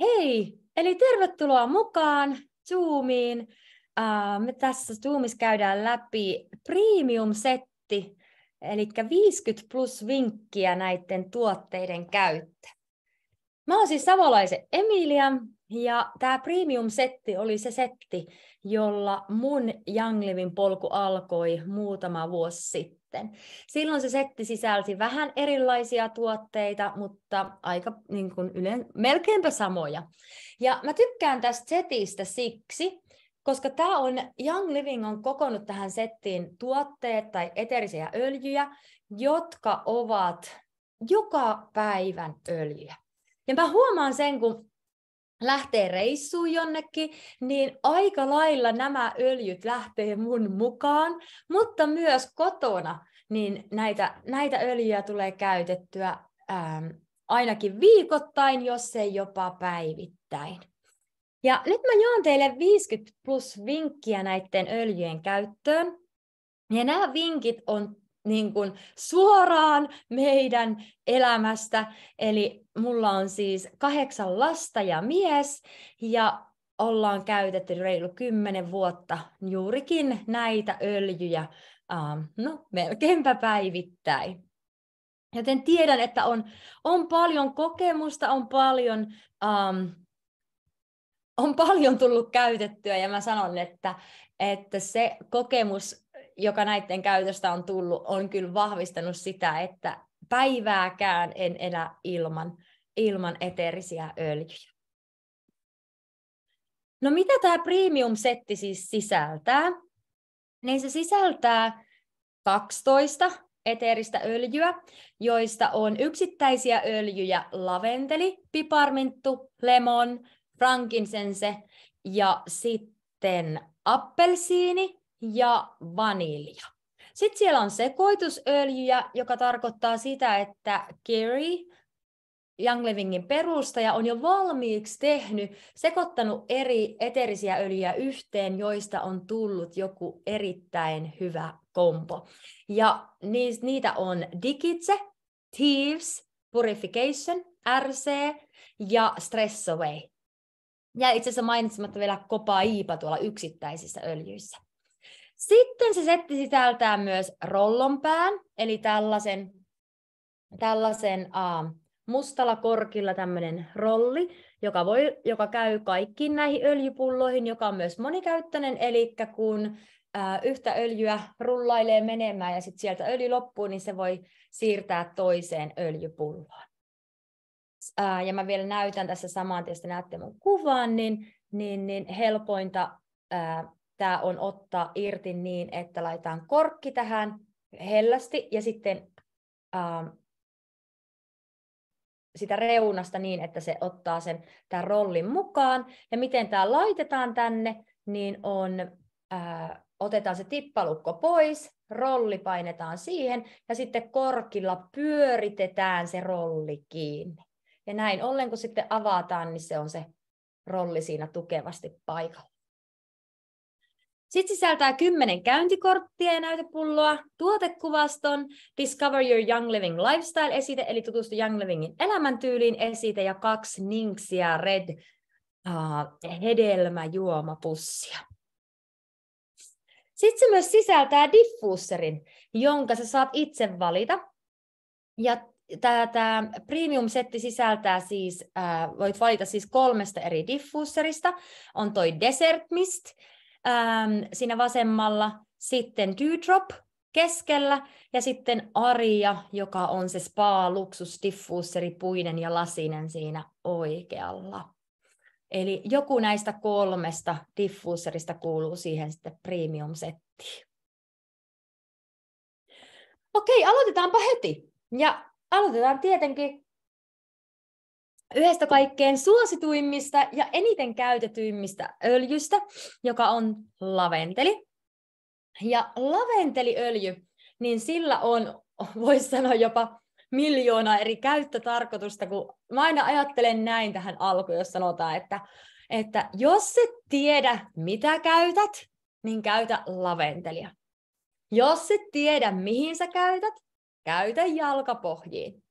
Hei, eli tervetuloa mukaan Zoomiin. Uh, me tässä Zoomissa käydään läpi premium-setti, eli 50 plus vinkkiä näiden tuotteiden käyttö. Mä oon siis savolaisen Emilia ja tämä premium-setti oli se setti, jolla mun Janglivin polku alkoi muutama vuosi sitten. Silloin se setti sisälsi vähän erilaisia tuotteita, mutta aika niin kuin yleen, melkeinpä samoja. Ja mä tykkään tästä setistä siksi, koska tämä on, Young Living on kokonut tähän settiin tuotteet tai eterisiä öljyjä, jotka ovat joka päivän öljyjä. Ja mä huomaan sen, kun lähtee reissuun jonnekin, niin aika lailla nämä öljyt lähtee mun mukaan, mutta myös kotona niin näitä, näitä öljyjä tulee käytettyä ähm, ainakin viikoittain, jos ei jopa päivittäin. Ja nyt mä jaan teille 50 plus vinkkiä näiden öljyjen käyttöön. Ja nämä vinkit on niin kuin suoraan meidän elämästä. Eli mulla on siis kahdeksan lasta ja mies, ja ollaan käytetty reilu kymmenen vuotta juurikin näitä öljyjä, ähm, no melkeinpä päivittäin. Joten tiedän, että on, on paljon kokemusta, on paljon, ähm, on paljon tullut käytettyä ja mä sanon, että, että se kokemus joka näiden käytöstä on tullut, on kyllä vahvistanut sitä, että päivääkään en elä ilman, ilman eteerisiä öljyjä. No mitä tämä premium-setti siis sisältää? Niin se sisältää 12 eteeristä öljyä, joista on yksittäisiä öljyjä laventeli, piparminttu, lemon, frankincense ja sitten appelsiini, ja vanilja. Sitten siellä on sekoitusöljyjä, joka tarkoittaa sitä, että Gary, Young Livingin perustaja, on jo valmiiksi tehnyt, sekoittanut eri eterisiä öljyjä yhteen, joista on tullut joku erittäin hyvä kompo. Ja niitä on Digitse, Thieves, Purification, RC ja Stress Away. Ja itse asiassa mainitsematta vielä iipa tuolla yksittäisissä öljyissä. Sitten se setti sisältää myös rollonpään, eli tällaisen, tällaisen uh, mustalla korkilla tämmöinen rolli, joka, voi, joka käy kaikkiin näihin öljypulloihin, joka on myös monikäyttöinen, eli kun yhtä öljyä rullailee menemään ja sitten sieltä öljy loppuu, niin se voi siirtää toiseen öljypulloon. ja mä vielä näytän tässä samaan, tietysti näette mun kuvan, niin, niin, niin helpointa tämä on ottaa irti niin, että laitetaan korkki tähän hellästi ja sitten ähm, sitä reunasta niin, että se ottaa sen tämän rollin mukaan. Ja miten tämä laitetaan tänne, niin on, äh, otetaan se tippalukko pois, rolli painetaan siihen ja sitten korkilla pyöritetään se rolli kiinni. Ja näin ollen, kun sitten avataan, niin se on se rolli siinä tukevasti paikalla. Sitten sisältää kymmenen käyntikorttia ja näytepulloa, tuotekuvaston, Discover Your Young Living Lifestyle-esite, eli tutustu Young Livingin elämäntyyliin esite, ja kaksi Ninksiä Red uh, hedelmäjuomapussia. Sitten se myös sisältää diffuserin, jonka sä saat itse valita. Ja tämä premium-setti sisältää siis, äh, voit valita siis kolmesta eri diffuserista. On toi Desert Mist, ähm, siinä vasemmalla, sitten Dewdrop keskellä ja sitten Aria, joka on se spa, luksus, diffuusseri puinen ja lasinen siinä oikealla. Eli joku näistä kolmesta diffuusserista kuuluu siihen sitten premium-settiin. Okei, aloitetaanpa heti. Ja aloitetaan tietenkin yhdestä kaikkein suosituimmista ja eniten käytetyimmistä öljystä, joka on laventeli. Ja laventeliöljy, niin sillä on, voisi sanoa jopa miljoona eri käyttötarkoitusta, kun mä aina ajattelen näin tähän alkuun, jos sanotaan, että, että jos et tiedä, mitä käytät, niin käytä laventelia. Jos et tiedä, mihin sä käytät, käytä jalkapohjiin.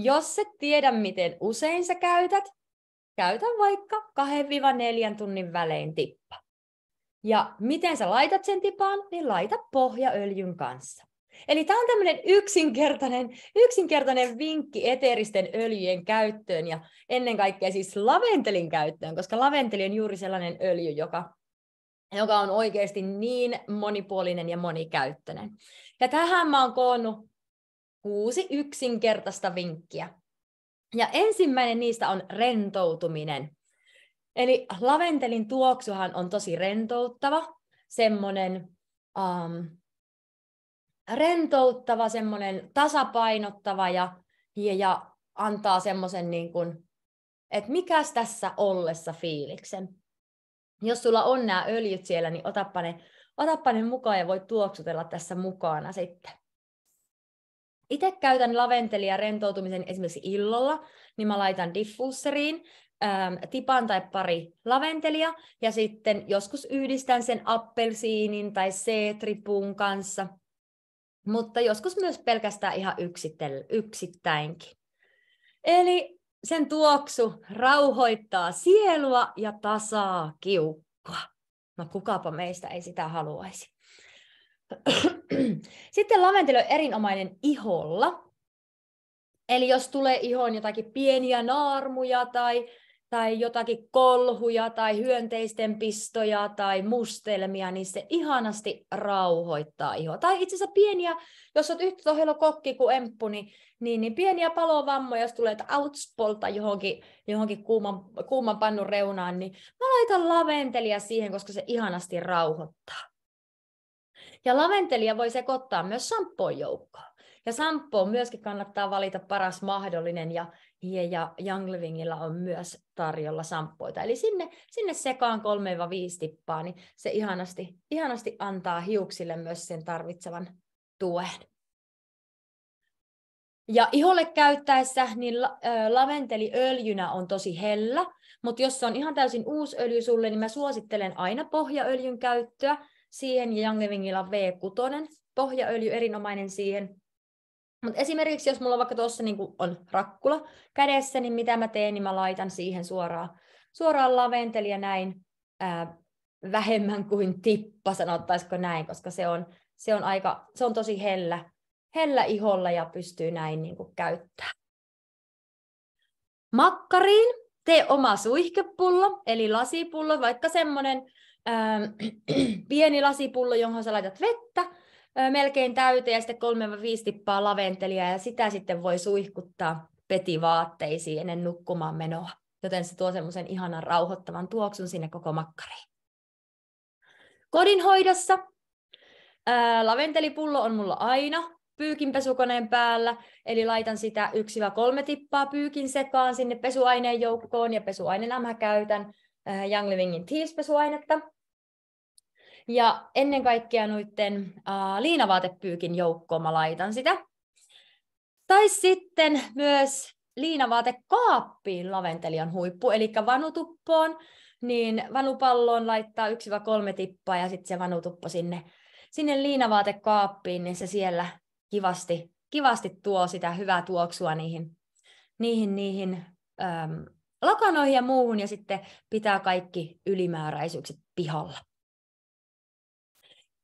Jos et tiedä, miten usein sä käytät, käytä vaikka 2-4 tunnin välein tippa. Ja miten sä laitat sen tipaan, niin laita pohjaöljyn kanssa. Eli tämä on tämmöinen yksinkertainen, yksinkertainen vinkki eteeristen öljyjen käyttöön ja ennen kaikkea siis laventelin käyttöön, koska laventeli on juuri sellainen öljy, joka, joka on oikeasti niin monipuolinen ja monikäyttöinen. Ja tähän mä oon koonnut kuusi yksinkertaista vinkkiä. Ja ensimmäinen niistä on rentoutuminen. Eli laventelin tuoksuhan on tosi rentouttava, semmoinen um, rentouttava, semmoinen tasapainottava ja, ja, ja antaa semmoisen niin että mikäs tässä ollessa fiiliksen. Jos sulla on nämä öljyt siellä, niin otappa ne, otappa ne mukaan ja voit tuoksutella tässä mukana sitten itse käytän laventelia rentoutumisen esimerkiksi illalla, niin mä laitan diffuseriin, äm, tipan tai pari laventelia, ja sitten joskus yhdistän sen appelsiinin tai tripun kanssa, mutta joskus myös pelkästään ihan yksittel, yksittäinkin. Eli sen tuoksu rauhoittaa sielua ja tasaa kiukkua. No kukapa meistä ei sitä haluaisi. Sitten laventeli on erinomainen iholla. Eli jos tulee ihoon jotakin pieniä naarmuja tai, tai jotakin kolhuja tai hyönteisten pistoja tai mustelmia, niin se ihanasti rauhoittaa ihoa. Tai itse asiassa pieniä, jos olet yhtä tohjelo kokki kuin emppu, niin, niin, niin pieniä palovammoja, jos tulee outspolta johonkin, johonkin kuuman, kuuman pannun reunaan, niin mä laitan laventelia siihen, koska se ihanasti rauhoittaa. Ja laventelia voi sekoittaa myös samppoon joukkoon. Ja samppoon myöskin kannattaa valita paras mahdollinen ja Hie ja Young Livingilla on myös tarjolla samppoita. Eli sinne, sinne sekaan 3-5 tippaa, niin se ihanasti, ihanasti antaa hiuksille myös sen tarvitsevan tuen. Ja iholle käyttäessä, niin laventeli öljynä on tosi hellä, mutta jos se on ihan täysin uusi öljy sulle, niin mä suosittelen aina pohjaöljyn käyttöä siihen ja Young Livingilla V6, pohjaöljy erinomainen siihen. Mutta esimerkiksi jos mulla vaikka tuossa niin on rakkula kädessä, niin mitä mä teen, niin mä laitan siihen suoraan, suoraan laventeliä näin ää, vähemmän kuin tippa, sanottaisiko näin, koska se on, se on, aika, se on tosi hellä, hellä iholla ja pystyy näin niin kuin käyttää. Makkariin tee oma suihkepullo, eli lasipullo, vaikka semmoinen pieni lasipullo, johon sä laitat vettä melkein täyteen ja sitten vai viisi tippaa laventelia ja sitä sitten voi suihkuttaa petivaatteisiin ennen nukkumaan menoa. Joten se tuo semmoisen ihanan rauhoittavan tuoksun sinne koko makkariin. Kodinhoidossa ää, laventelipullo on mulla aina pyykinpesukoneen päällä, eli laitan sitä yksi vai kolme tippaa pyykin sekaan sinne pesuaineen joukkoon ja mä käytän Äh, Young Livingin tiispesuainetta. Ja ennen kaikkea noiden äh, liinavaatepyykin joukkoon mä laitan sitä. Tai sitten myös liinavaatekaappiin laventelijan huippu, eli vanutuppoon, niin vanupalloon laittaa 1-3 tippaa ja sitten se vanutuppo sinne, sinne liinavaatekaappiin, niin se siellä kivasti, kivasti tuo sitä hyvää tuoksua niihin, niihin, niihin ähm, lakanoihin ja muuhun ja sitten pitää kaikki ylimääräisyykset pihalla.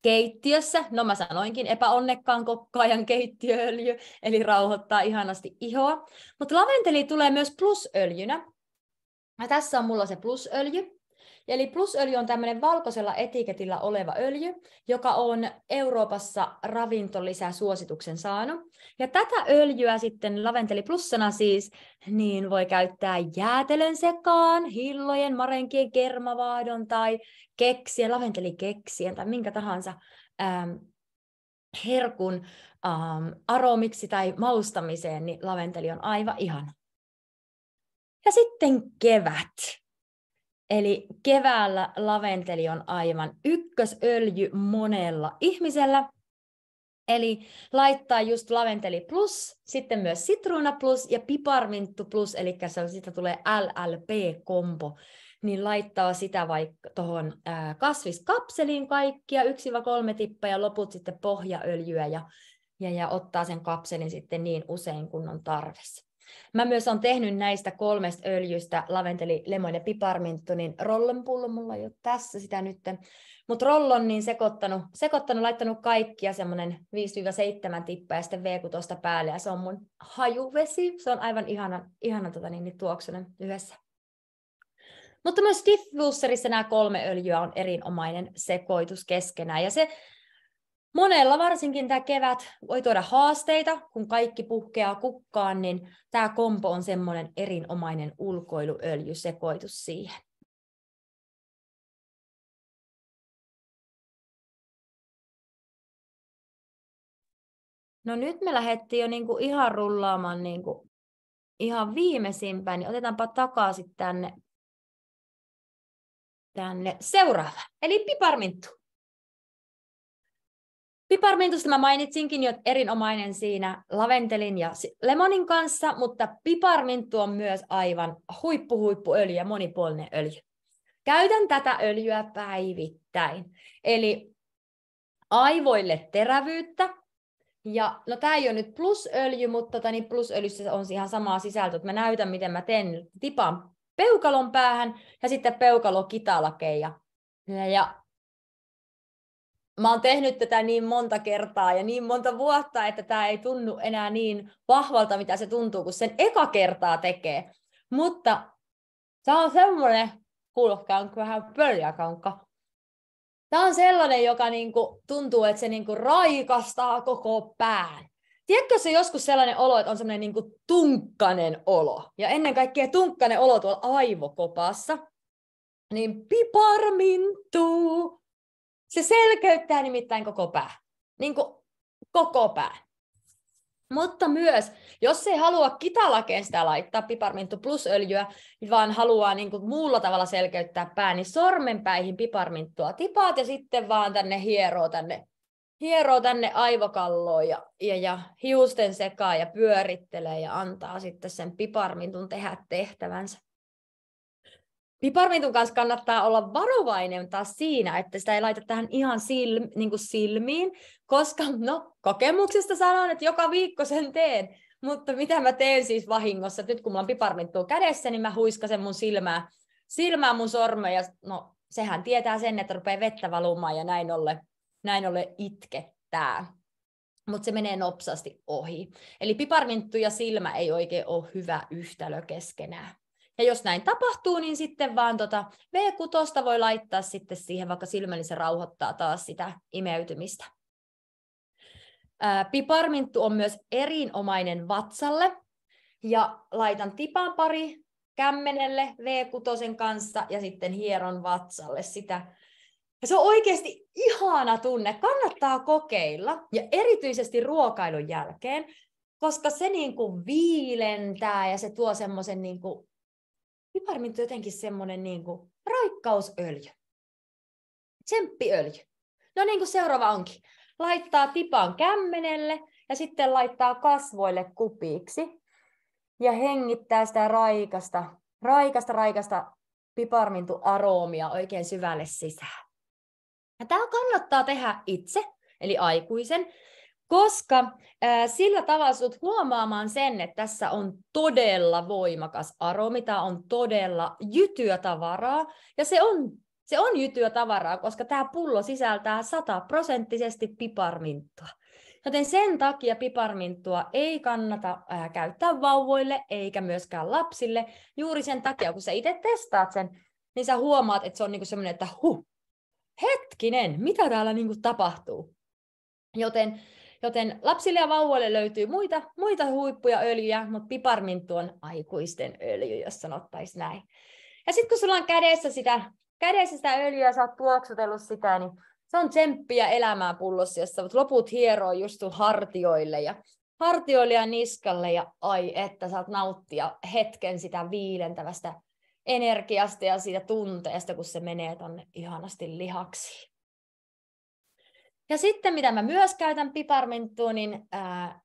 Keittiössä, no mä sanoinkin epäonnekkaan kokkaajan keittiööljy, eli rauhoittaa ihanasti ihoa. Mutta laventeli tulee myös plusöljynä. Ja tässä on mulla se plusöljy. Eli plusöljy on tämmöinen valkoisella etiketillä oleva öljy, joka on Euroopassa ravintolisä suosituksen saanut. Ja tätä öljyä sitten laventeli plussana siis, niin voi käyttää jäätelön sekaan, hillojen, marenkien kermavaadon tai keksien, laventelikeksien tai minkä tahansa ähm, herkun ähm, aromiksi tai maustamiseen, niin laventeli on aivan ihana. Ja sitten kevät. Eli keväällä laventeli on aivan ykkösöljy monella ihmisellä. Eli laittaa just laventeli plus, sitten myös sitruuna plus ja piparminttu plus, eli siitä tulee LLP-kompo niin laittaa sitä vaikka tuohon kasviskapseliin kaikkia, yksi vai kolme tippa ja loput sitten pohjaöljyä ja, ja, ja ottaa sen kapselin sitten niin usein, kun on tarvessa. Mä myös on tehnyt näistä kolmesta öljystä, laventeli, lemon ja piparminttu, niin rollon pullo mulla ei ole tässä sitä nyt. Mutta rollon niin sekoittanut, sekoittanut, laittanut kaikkia semmoinen 5-7 tippaa ja sitten v 6 päälle. Ja se on mun hajuvesi. Se on aivan ihana, ihana tota, niin, niin tuoksunen yhdessä. Mutta myös diffuserissa nämä kolme öljyä on erinomainen sekoitus keskenään. Ja se Monella varsinkin tämä kevät voi tuoda haasteita, kun kaikki puhkeaa kukkaan, niin tämä kompo on semmoinen erinomainen ulkoiluöljy sekoitus siihen. No nyt me lähdettiin jo niinku ihan rullaamaan niinku ihan viimeisimpään, niin otetaanpa takaisin tänne, tänne seuraava, eli piparminttu. Piparmintusta mä mainitsinkin jo erinomainen siinä laventelin ja lemonin kanssa, mutta piparminttu on myös aivan huippu öljy ja monipuolinen öljy. Käytän tätä öljyä päivittäin. Eli aivoille terävyyttä, ja no tämä ei ole nyt plusöljy, mutta tota, niin plusöljyssä on ihan samaa sisältöä, että mä näytän, miten mä teen. Tipaan peukalon päähän ja sitten peukalo kitalakeja. Ja mä oon tehnyt tätä niin monta kertaa ja niin monta vuotta, että tämä ei tunnu enää niin vahvalta, mitä se tuntuu, kun sen eka kertaa tekee. Mutta se on semmoinen, kuulokkaanko vähän pöljäkankka, Tämä on sellainen, joka niinku tuntuu, että se niinku raikastaa koko pään. Tiedätkö se joskus sellainen olo, että on sellainen niinku tunkkanen olo? Ja ennen kaikkea tunkkanen olo tuolla aivokopassa. Niin piparmintuu se selkeyttää nimittäin koko pää. Niin kuin koko pää. Mutta myös, jos ei halua kitalakeen sitä laittaa, piparminttu plus öljyä, vaan haluaa niin kuin muulla tavalla selkeyttää pää, niin sormenpäihin piparminttua tipaat ja sitten vaan tänne hieroo tänne, hieroo tänne aivokalloon ja, ja, ja hiusten sekaan ja pyörittelee ja antaa sitten sen piparmintun tehdä tehtävänsä. Piparmintun kanssa kannattaa olla varovainen taas siinä, että sitä ei laita tähän ihan silm, niin kuin silmiin, koska no, kokemuksesta sanon, että joka viikko sen teen. Mutta mitä mä teen siis vahingossa? Nyt kun mulla on piparminttua kädessä, niin mä huiskasen mun silmää, silmää mun ja No, sehän tietää sen, että rupeaa vettä valumaan ja näin ollen näin ollen itkettää mutta se menee nopsasti ohi. Eli piparminttu ja silmä ei oikein ole hyvä yhtälö keskenään. Ja jos näin tapahtuu, niin sitten vaan tota V6 voi laittaa sitten siihen vaikka silmällä, niin se rauhoittaa taas sitä imeytymistä. Ää, piparminttu on myös erinomainen vatsalle. Ja laitan tipan pari kämmenelle V6 kanssa ja sitten hieron vatsalle sitä. Ja se on oikeasti ihana tunne, kannattaa kokeilla ja erityisesti ruokailun jälkeen, koska se niin kuin viilentää ja se tuo semmoisen niin kuin Piparmintu jotenkin semmoinen niin kuin raikkausöljy. Tsemppiöljy. No niin kuin seuraava onkin. Laittaa tipaan kämmenelle ja sitten laittaa kasvoille kupiksi. Ja hengittää sitä raikasta, raikasta, raikasta piparmintuaroomia oikein syvälle sisään. Ja tämä kannattaa tehdä itse, eli aikuisen, koska sillä tavalla sut huomaamaan sen, että tässä on todella voimakas aromi, tämä on todella jytyä tavaraa, ja se on, se on jytyä tavaraa, koska tämä pullo sisältää sataprosenttisesti piparminttua. Joten sen takia piparminttua ei kannata ää, käyttää vauvoille eikä myöskään lapsille. Juuri sen takia, kun sä itse testaat sen, niin sä huomaat, että se on niinku semmoinen, että huh, hetkinen, mitä täällä niinku tapahtuu? Joten Joten lapsille ja vauvoille löytyy muita, muita huippuja öljyjä, mutta piparminttu on aikuisten öljy, jos sanottaisiin näin. Ja sitten kun sulla on kädessä sitä, kädessä sitä öljyä, sä oot tuoksutellut sitä, niin se on tsemppiä elämää pullossa, jossa loput hieroo just hartioille ja hartioille ja niskalle ja ai että saat nauttia hetken sitä viilentävästä energiasta ja siitä tunteesta, kun se menee tonne ihanasti lihaksiin. Ja sitten mitä mä myös käytän piparminttua, niin ää,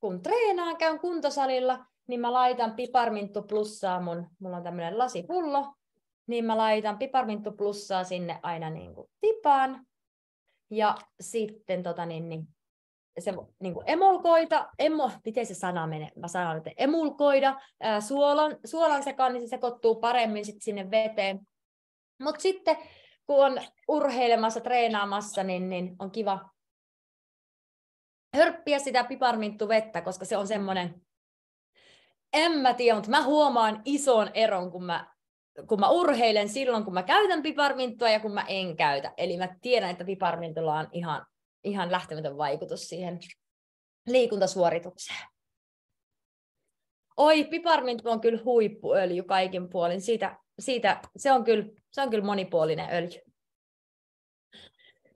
kun treenaan, käyn kuntosalilla, niin mä laitan piparminttu plussaa mun, mulla on tämmöinen lasipullo, niin mä laitan piparminttu plussaa sinne aina niin kuin tipaan. Ja sitten tota niin, niin, se niin kuin emulkoita, emo, miten se sana menee, mä sanon, että emulkoida ää, suolan, suolan sekaan, niin se sekoittuu paremmin sit sinne veteen. Mutta sitten kun on urheilemassa, treenaamassa, niin, niin on kiva hörppiä sitä vettä, koska se on semmoinen, en mä tiedä, mutta mä huomaan ison eron, kun mä, kun mä urheilen silloin, kun mä käytän piparminttua ja kun mä en käytä. Eli mä tiedän, että piparmintulla on ihan, ihan lähtemätön vaikutus siihen liikuntasuoritukseen. Oi, piparmintu on kyllä huippuöljy kaikin puolin. Siitä siitä, se on kyllä, se on kyllä monipuolinen öljy.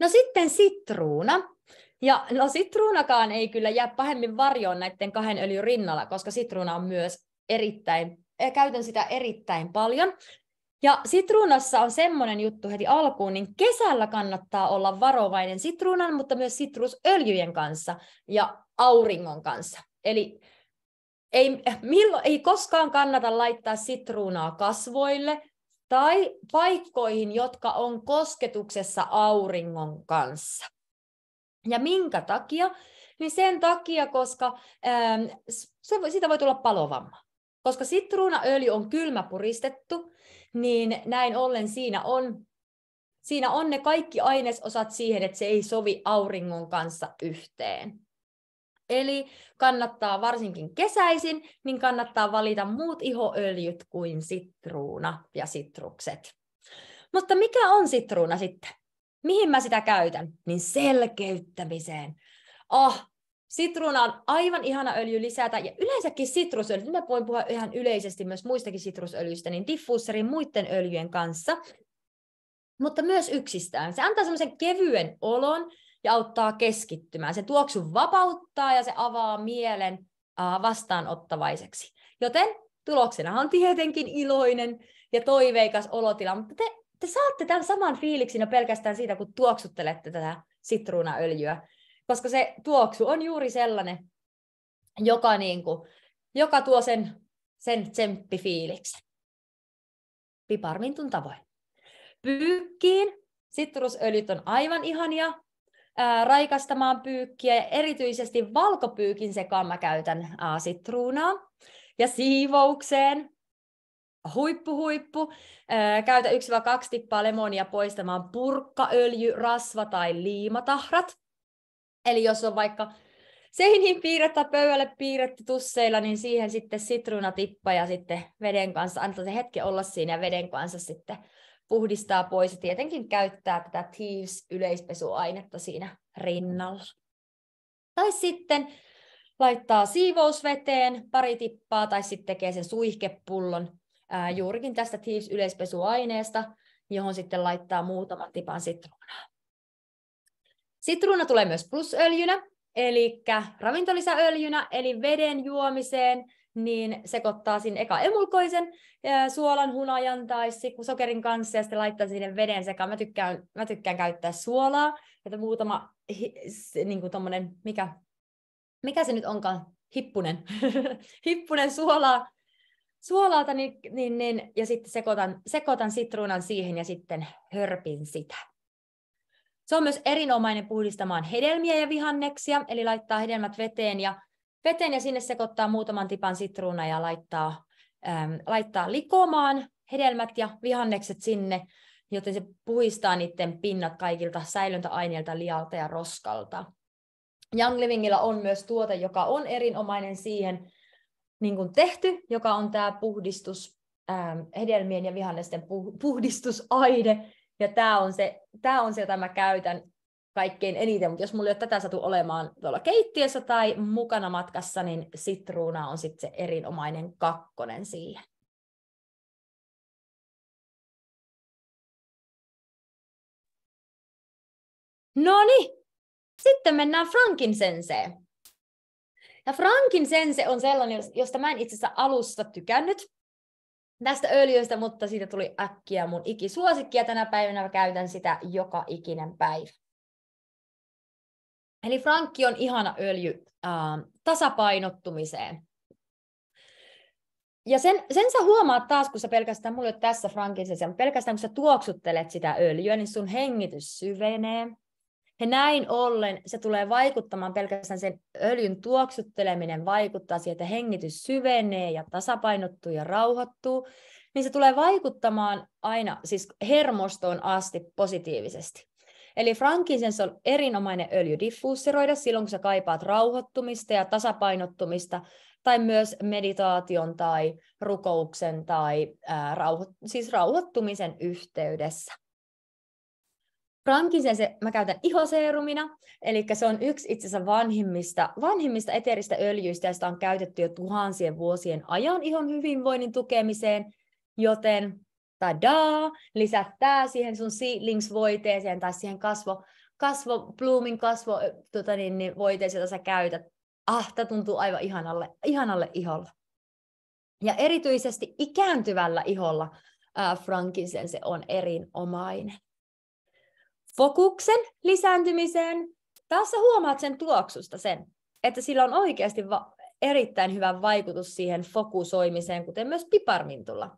No sitten sitruuna. Ja no sitruunakaan ei kyllä jää pahemmin varjoon näiden kahden öljyn rinnalla, koska sitruuna on myös erittäin, eh, käytän sitä erittäin paljon. Ja sitruunassa on semmoinen juttu heti alkuun, niin kesällä kannattaa olla varovainen sitruunan, mutta myös sitrusöljyjen kanssa ja auringon kanssa. Eli ei, millo, ei koskaan kannata laittaa sitruunaa kasvoille tai paikkoihin, jotka on kosketuksessa auringon kanssa. Ja minkä takia? Niin sen takia, koska ää, ähm, se, siitä voi tulla palovamma. Koska sitruunaöljy on kylmä puristettu, niin näin ollen siinä on, siinä on ne kaikki ainesosat siihen, että se ei sovi auringon kanssa yhteen. Eli kannattaa varsinkin kesäisin, niin kannattaa valita muut ihoöljyt kuin sitruuna ja sitrukset. Mutta mikä on sitruuna sitten? Mihin mä sitä käytän? Niin selkeyttämiseen. Ah, oh, sitruuna on aivan ihana öljy lisätä ja yleensäkin sitrusöljyt, mä voin puhua ihan yleisesti myös muistakin sitrusöljyistä, niin diffuuserin muiden öljyjen kanssa, mutta myös yksistään. Se antaa semmoisen kevyen olon, ja auttaa keskittymään. Se tuoksu vapauttaa ja se avaa mielen vastaanottavaiseksi. Joten tuloksena on tietenkin iloinen ja toiveikas olotila, mutta te, te saatte tämän saman fiiliksin jo pelkästään siitä, kun tuoksuttelette tätä sitruunaöljyä, koska se tuoksu on juuri sellainen, joka, niin kuin, joka tuo sen, sen tsemppifiiliksen. Piparmintun tavoin. Pyykkiin sitrusöljyt on aivan ihania, raikastamaan pyykkiä. Erityisesti valkopyykin sekaan mä käytän ää, sitruunaa ja siivoukseen. Huippu, huippu. Ää, käytä 1-2 tippaa lemonia poistamaan purkkaöljy, rasva tai liimatahrat. Eli jos on vaikka seiniin piirrettä, pöydälle piirretty tusseilla, niin siihen sitten sitruunatippa ja sitten veden kanssa, antaa se hetki olla siinä ja veden kanssa sitten puhdistaa pois ja tietenkin käyttää tätä Thieves-yleispesuainetta siinä rinnalla. Tai sitten laittaa siivousveteen pari tippaa tai sitten tekee sen suihkepullon ää, mm. juurikin tästä Thieves-yleispesuaineesta, johon sitten laittaa muutaman tipan sitruunaa. Sitruuna tulee myös plusöljynä, eli ravintolisäöljynä, eli veden juomiseen niin sekoittaa sinne eka emulkoisen ää, suolan, hunajan tai sokerin kanssa ja sitten laittaa sinne veden sekaan. Mä tykkään, mä tykkään käyttää suolaa, että muutama, se, niin kuin tommonen, mikä, mikä se nyt onkaan, hippunen, hippunen suolaa, suolaata, niin, niin, niin, ja sitten sekoitan, sekoitan sitruunan siihen ja sitten hörpin sitä. Se on myös erinomainen puhdistamaan hedelmiä ja vihanneksia, eli laittaa hedelmät veteen ja veteen ja sinne sekoittaa muutaman tipan sitruuna ja laittaa, ähm, laittaa likomaan hedelmät ja vihannekset sinne, joten se puhistaa niiden pinnat kaikilta säilöntäaineilta, lialta ja roskalta. Young Livingillä on myös tuote, joka on erinomainen siihen niin kuin tehty, joka on tämä puhdistus, ähm, hedelmien ja vihannesten puh- puhdistusaine. Ja tämä on, se, tämä on se, jota mä käytän kaikkein eniten, mutta jos mulla ei ole tätä satu olemaan tuolla keittiössä tai mukana matkassa, niin sitruuna on sitten se erinomainen kakkonen siihen. No niin, sitten mennään Frankin Ja Frankincense on sellainen, josta mä en itse asiassa alussa tykännyt tästä öljystä, mutta siitä tuli äkkiä mun ikisuosikki ja tänä päivänä mä käytän sitä joka ikinen päivä. Eli Frankki on ihana öljy äh, tasapainottumiseen. Ja sen, sen sä huomaat taas, kun sä pelkästään, mulla tässä Frankin se, pelkästään kun sä tuoksuttelet sitä öljyä, niin sun hengitys syvenee. Ja näin ollen se tulee vaikuttamaan pelkästään sen öljyn tuoksutteleminen vaikuttaa siihen, että hengitys syvenee ja tasapainottuu ja rauhoittuu, niin se tulee vaikuttamaan aina siis hermostoon asti positiivisesti. Eli frankincense on erinomainen öljy diffuusseroida silloin, kun sä kaipaat rauhoittumista ja tasapainottumista, tai myös meditaation tai rukouksen tai ää, rauho, siis rauhoittumisen yhteydessä. Frankincense mä käytän ihoseerumina, eli se on yksi asiassa vanhimmista, vanhimmista eteeristä öljyistä, ja sitä on käytetty jo tuhansien vuosien ajan ihon hyvinvoinnin tukemiseen, joten tadaa, lisää tää siihen sun seedlings-voiteeseen tai siihen kasvo, kasvo bloomin kasvo tota niin, niin voiteeseen, jota sä käytät. Ah, tää tuntuu aivan ihanalle, ihanalle iholla. Ja erityisesti ikääntyvällä iholla ää, frankisen se on erinomainen. Fokuksen lisääntymiseen taas sä huomaat sen tuoksusta sen, että sillä on oikeasti va- erittäin hyvä vaikutus siihen fokusoimiseen, kuten myös piparmintulla.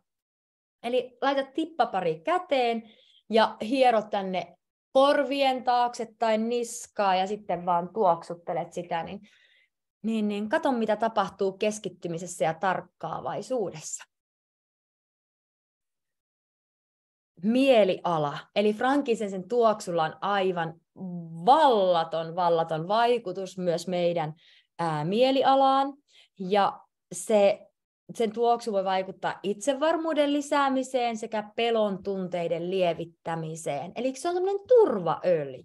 Eli laita tippapari käteen ja hiero tänne korvien taakse tai niskaa ja sitten vaan tuoksuttelet sitä, niin, niin, niin kato mitä tapahtuu keskittymisessä ja tarkkaavaisuudessa. mieliala. Eli frankisen sen tuoksulla on aivan vallaton, vallaton vaikutus myös meidän ää, mielialaan. Ja se sen tuoksu voi vaikuttaa itsevarmuuden lisäämiseen sekä pelon tunteiden lievittämiseen. Eli se on sellainen turvaöljy.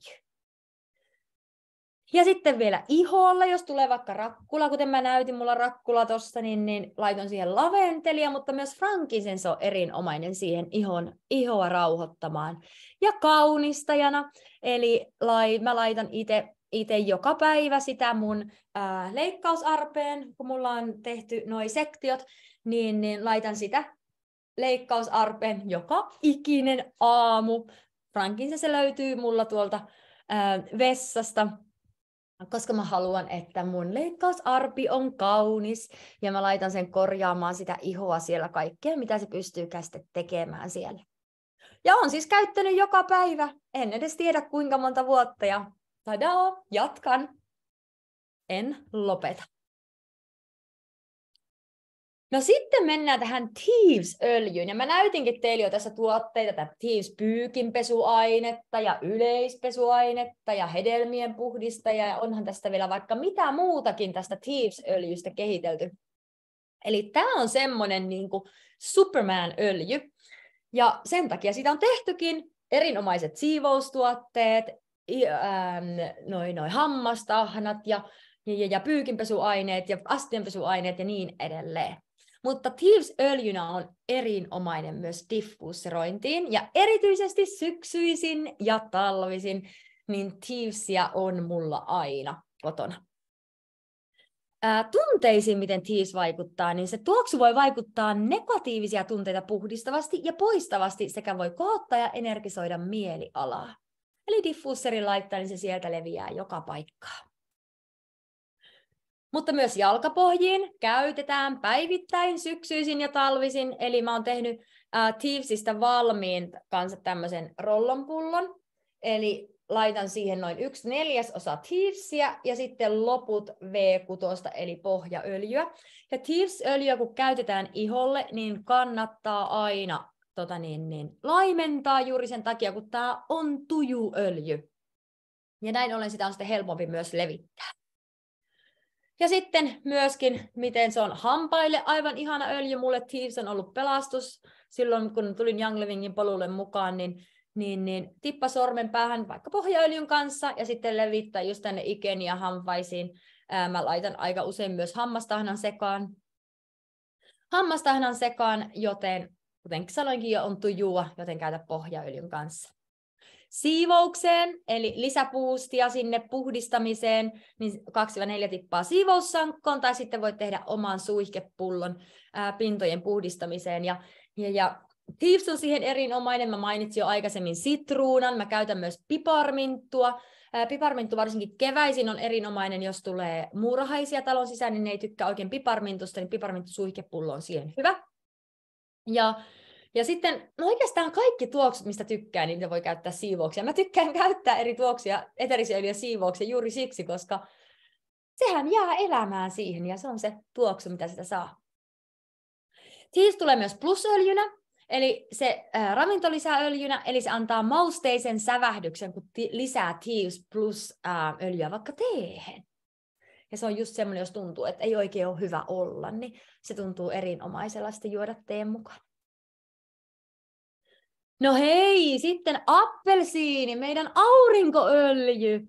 Ja sitten vielä iholla, jos tulee vaikka rakkula, kuten mä näytin, mulla rakkula tuossa, niin, niin laitan siihen laventelia, mutta myös Frankisen, se on erinomainen siihen ihon, ihoa rauhoittamaan. Ja kaunistajana, eli lai, mä laitan itse itse joka päivä sitä mun ää, leikkausarpeen, kun mulla on tehty noi sektiot, niin, niin laitan sitä leikkausarpeen joka ikinen aamu. Frankin se löytyy mulla tuolta ää, vessasta, koska mä haluan, että mun leikkausarpi on kaunis ja mä laitan sen korjaamaan sitä ihoa siellä kaikkea, mitä se pystyy käste tekemään siellä. Ja on siis käyttänyt joka päivä. En edes tiedä kuinka monta vuotta ja tadaa, jatkan, en lopeta. No sitten mennään tähän Thieves-öljyyn, ja mä näytinkin teille jo tässä tuotteita, tätä Thieves-pyykinpesuainetta ja yleispesuainetta ja hedelmien puhdista, ja onhan tästä vielä vaikka mitä muutakin tästä Thieves-öljystä kehitelty. Eli tämä on semmoinen niin Superman-öljy, ja sen takia siitä on tehtykin erinomaiset siivoustuotteet, Ähm, noi, noi hammastahnat ja, ja, ja pyykinpesuaineet ja astianpesuaineet ja niin edelleen. Mutta Thieves-öljynä on erinomainen myös diffuusserointiin ja erityisesti syksyisin ja talvisin, niin Thievesia on mulla aina kotona. Ää, tunteisiin, miten Thieves vaikuttaa, niin se tuoksu voi vaikuttaa negatiivisia tunteita puhdistavasti ja poistavasti sekä voi kohottaa ja energisoida mielialaa. Eli diffuserin laittaa, niin se sieltä leviää joka paikkaan. Mutta myös jalkapohjiin käytetään päivittäin, syksyisin ja talvisin. Eli mä oon tehnyt äh, Thievesistä valmiin kanssa tämmöisen rollonpullon. Eli laitan siihen noin yksi neljäsosa Thievesia ja sitten loput V6, eli pohjaöljyä. Ja Thieves-öljyä, kun käytetään iholle, niin kannattaa aina tota niin, niin, laimentaa juuri sen takia, kun tämä on tujuöljy. Ja näin ollen sitä on sitten helpompi myös levittää. Ja sitten myöskin, miten se on hampaille aivan ihana öljy. Mulle Thieves on ollut pelastus silloin, kun tulin Livingin polulle mukaan, niin, niin, niin tippa sormen päähän vaikka pohjaöljyn kanssa ja sitten levittää just tänne ikeni ja hampaisiin. Ää, mä laitan aika usein myös hammastahnan sekaan. Hammastahnan sekaan, joten kuten sanoinkin jo, on tujua, joten käytä pohjaöljyn kanssa. Siivoukseen, eli lisäpuustia sinne puhdistamiseen, niin 2-4 tippaa siivoussankkoon, tai sitten voit tehdä oman suihkepullon ää, pintojen puhdistamiseen. Ja, ja, ja Thieves on siihen erinomainen, mä mainitsin jo aikaisemmin sitruunan, mä käytän myös piparminttua, Piparminttu varsinkin keväisin on erinomainen, jos tulee muurahaisia talon sisään, niin ne ei tykkää oikein piparmintusta, niin piparminttusuihkepullo on siihen hyvä. Ja, ja sitten no oikeastaan kaikki tuoksut, mistä tykkään, niin voi käyttää siivouksia. Mä tykkään käyttää eri tuoksia, eterisiä öljyä siivouksia juuri siksi, koska sehän jää elämään siihen ja se on se tuoksu, mitä sitä saa. Siis tulee myös plusöljynä, eli se äh, ravintolisäöljynä, eli se antaa mausteisen sävähdyksen, kun lisää Thieves plus äh, öljyä vaikka teehen. Ja se on just semmoinen, jos tuntuu, että ei oikein ole hyvä olla, niin se tuntuu erinomaisella sitten juoda teen mukaan. No hei, sitten appelsiini, meidän aurinkoöljy.